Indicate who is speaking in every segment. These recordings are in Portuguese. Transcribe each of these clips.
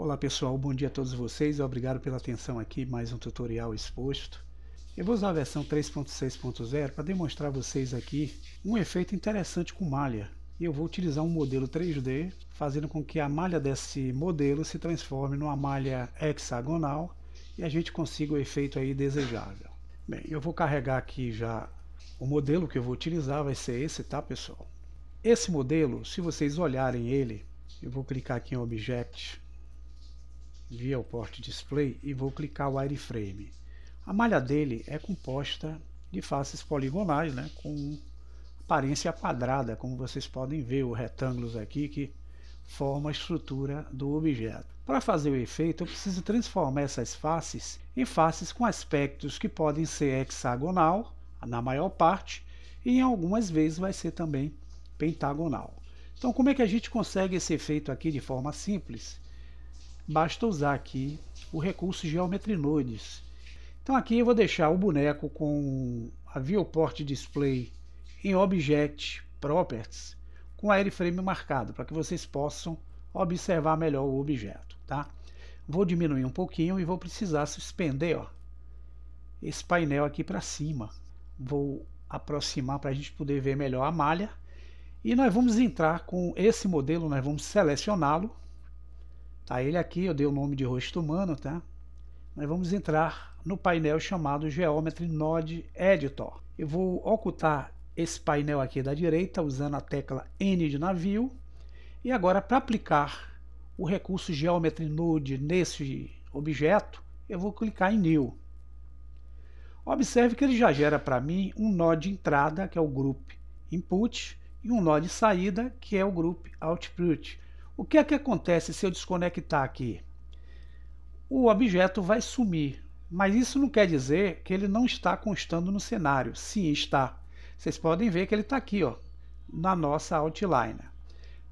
Speaker 1: Olá pessoal, bom dia a todos vocês, obrigado pela atenção aqui, mais um tutorial exposto. Eu vou usar a versão 3.6.0 para demonstrar a vocês aqui um efeito interessante com malha. E eu vou utilizar um modelo 3D, fazendo com que a malha desse modelo se transforme numa malha hexagonal e a gente consiga o efeito aí desejável. Bem, eu vou carregar aqui já o modelo que eu vou utilizar, vai ser esse, tá pessoal? Esse modelo, se vocês olharem ele, eu vou clicar aqui em Object, via o Port Display e vou clicar o wireframe. A malha dele é composta de faces poligonais, né, com aparência quadrada, como vocês podem ver, os retângulos aqui que forma a estrutura do objeto. Para fazer o efeito, eu preciso transformar essas faces em faces com aspectos que podem ser hexagonal, na maior parte, e em algumas vezes vai ser também pentagonal. Então, como é que a gente consegue esse efeito aqui de forma simples? basta usar aqui o recurso Geometrinodes. Então aqui eu vou deixar o boneco com a Viewport Display em Object Properties com Airframe marcado, para que vocês possam observar melhor o objeto, tá? Vou diminuir um pouquinho e vou precisar suspender ó, esse painel aqui para cima. Vou aproximar para a gente poder ver melhor a malha. E nós vamos entrar com esse modelo, nós vamos selecioná-lo tá ele aqui eu dei o nome de rosto humano, tá? Nós vamos entrar no painel chamado Geometry Node Editor. Eu vou ocultar esse painel aqui da direita usando a tecla N de navio. E agora para aplicar o recurso Geometry Node nesse objeto, eu vou clicar em New. Observe que ele já gera para mim um nó de entrada, que é o group Input, e um nó de saída, que é o group Output. O que é que acontece se eu desconectar aqui? O objeto vai sumir, mas isso não quer dizer que ele não está constando no cenário. Sim, está. Vocês podem ver que ele está aqui, ó, na nossa outline.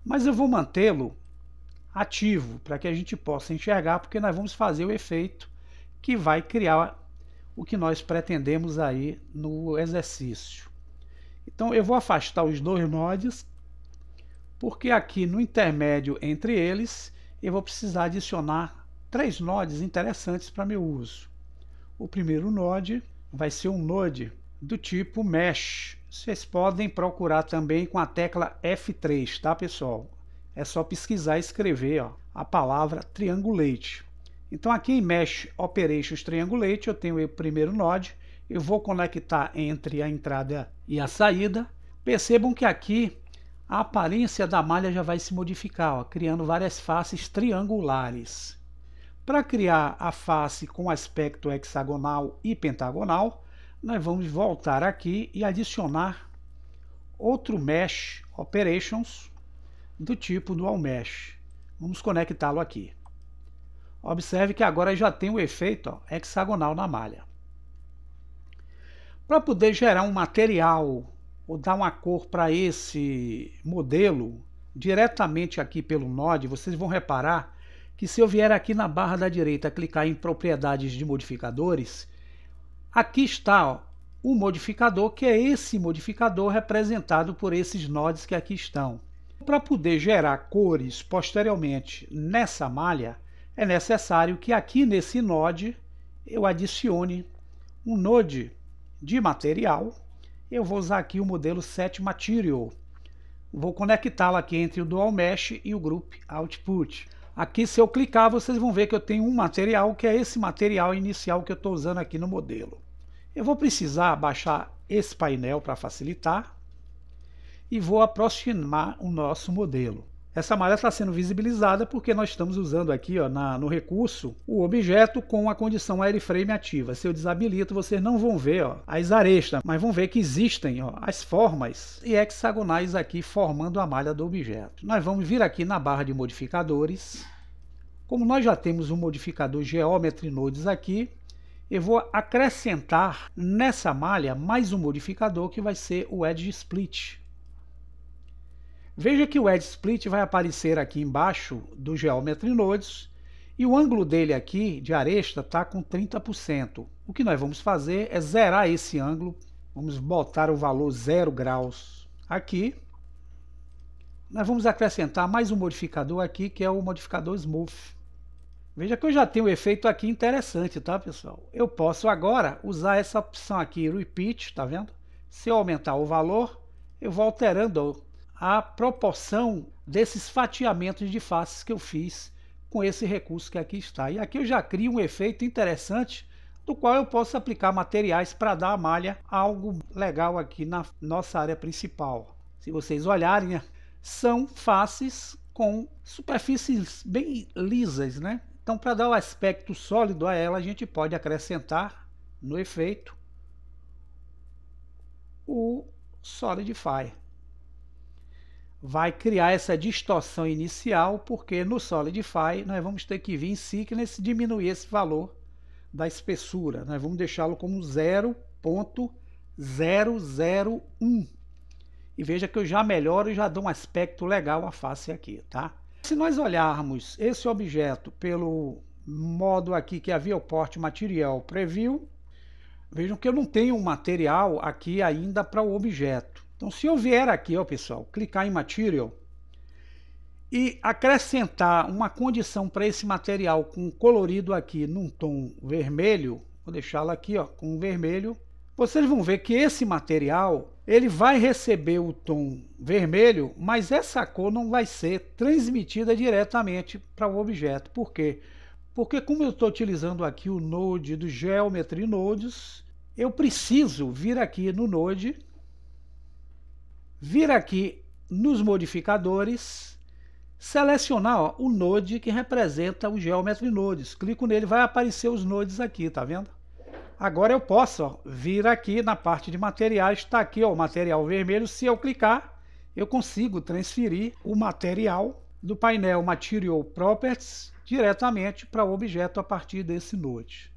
Speaker 1: Mas eu vou mantê-lo ativo para que a gente possa enxergar, porque nós vamos fazer o efeito que vai criar o que nós pretendemos aí no exercício. Então eu vou afastar os dois nodes porque aqui no intermédio entre eles eu vou precisar adicionar três nodes interessantes para meu uso. O primeiro node vai ser um node do tipo mesh. Vocês podem procurar também com a tecla F3, tá pessoal? É só pesquisar e escrever ó, a palavra triangulate. Então aqui em mesh operations triangulate eu tenho o primeiro node, eu vou conectar entre a entrada e a saída. Percebam que aqui a aparência da malha já vai se modificar, ó, criando várias faces triangulares. Para criar a face com aspecto hexagonal e pentagonal, nós vamos voltar aqui e adicionar outro Mesh Operations do tipo Dual Mesh. Vamos conectá-lo aqui. Observe que agora já tem o efeito ó, hexagonal na malha. Para poder gerar um material ou dar uma cor para esse modelo diretamente aqui pelo Node, vocês vão reparar que se eu vier aqui na barra da direita clicar em propriedades de modificadores, aqui está ó, o modificador, que é esse modificador representado por esses nodes que aqui estão. Para poder gerar cores posteriormente nessa malha, é necessário que aqui nesse node eu adicione um node de material eu vou usar aqui o modelo Set Material. Vou conectá lo aqui entre o Dual Mesh e o Group Output. Aqui se eu clicar vocês vão ver que eu tenho um material que é esse material inicial que eu estou usando aqui no modelo. Eu vou precisar baixar esse painel para facilitar e vou aproximar o nosso modelo. Essa malha está sendo visibilizada porque nós estamos usando aqui ó, na, no recurso o objeto com a condição airframe ativa. Se eu desabilito, vocês não vão ver ó, as arestas, mas vão ver que existem ó, as formas e hexagonais aqui formando a malha do objeto. Nós vamos vir aqui na barra de modificadores. Como nós já temos um modificador Geometry Nodes aqui, eu vou acrescentar nessa malha mais um modificador que vai ser o Edge Split. Veja que o Edge Split vai aparecer aqui embaixo do Geometry Nodes e o ângulo dele aqui de aresta está com 30%. O que nós vamos fazer é zerar esse ângulo, vamos botar o valor 0 graus aqui. Nós vamos acrescentar mais um modificador aqui que é o modificador Smooth. Veja que eu já tenho um efeito aqui interessante, tá pessoal? Eu posso agora usar essa opção aqui, Repeat, tá vendo? Se eu aumentar o valor, eu vou alterando a proporção desses fatiamentos de faces que eu fiz com esse recurso que aqui está. E aqui eu já crio um efeito interessante do qual eu posso aplicar materiais para dar a malha algo legal aqui na nossa área principal. Se vocês olharem, são faces com superfícies bem lisas, né? Então, para dar o um aspecto sólido a ela, a gente pode acrescentar no efeito o Solidify vai criar essa distorção inicial, porque no Solidify nós vamos ter que vir em sickness diminuir esse valor da espessura. Nós vamos deixá-lo como 0.001. E veja que eu já melhoro e já dou um aspecto legal à face aqui, tá? Se nós olharmos esse objeto pelo modo aqui que é a Viewport Material Preview, vejam que eu não tenho um material aqui ainda para o objeto. Então, se eu vier aqui, ó, pessoal, clicar em Material e acrescentar uma condição para esse material com colorido aqui num tom vermelho, vou deixá-lo aqui ó, com vermelho, vocês vão ver que esse material ele vai receber o tom vermelho, mas essa cor não vai ser transmitida diretamente para o objeto. Por quê? Porque como eu estou utilizando aqui o Node do Geometry Nodes, eu preciso vir aqui no Node vir aqui nos modificadores, selecionar ó, o node que representa o Geometry Nodes. Clico nele, vai aparecer os nodes aqui, tá vendo? Agora eu posso ó, vir aqui na parte de materiais, está aqui ó, o material vermelho. Se eu clicar, eu consigo transferir o material do painel Material Properties diretamente para o objeto a partir desse node.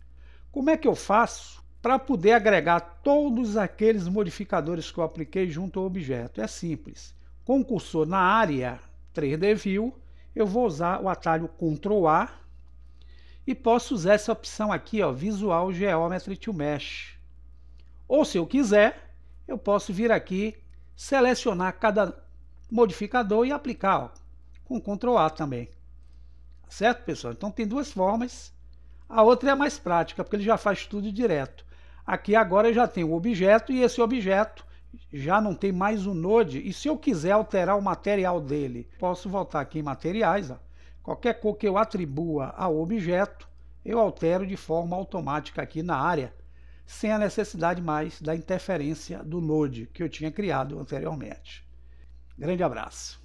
Speaker 1: Como é que eu faço para poder agregar todos aqueles modificadores que eu apliquei junto ao objeto. É simples. Com o cursor na área 3D View, eu vou usar o atalho Ctrl A e posso usar essa opção aqui, ó, Visual Geometry to Mesh. Ou se eu quiser, eu posso vir aqui, selecionar cada modificador e aplicar ó, com Ctrl A também. Certo, pessoal? Então tem duas formas. A outra é a mais prática, porque ele já faz tudo direto. Aqui agora eu já tenho o objeto e esse objeto já não tem mais o node. E se eu quiser alterar o material dele, posso voltar aqui em materiais. Ó. Qualquer cor que eu atribua ao objeto, eu altero de forma automática aqui na área, sem a necessidade mais da interferência do node que eu tinha criado anteriormente. Grande abraço!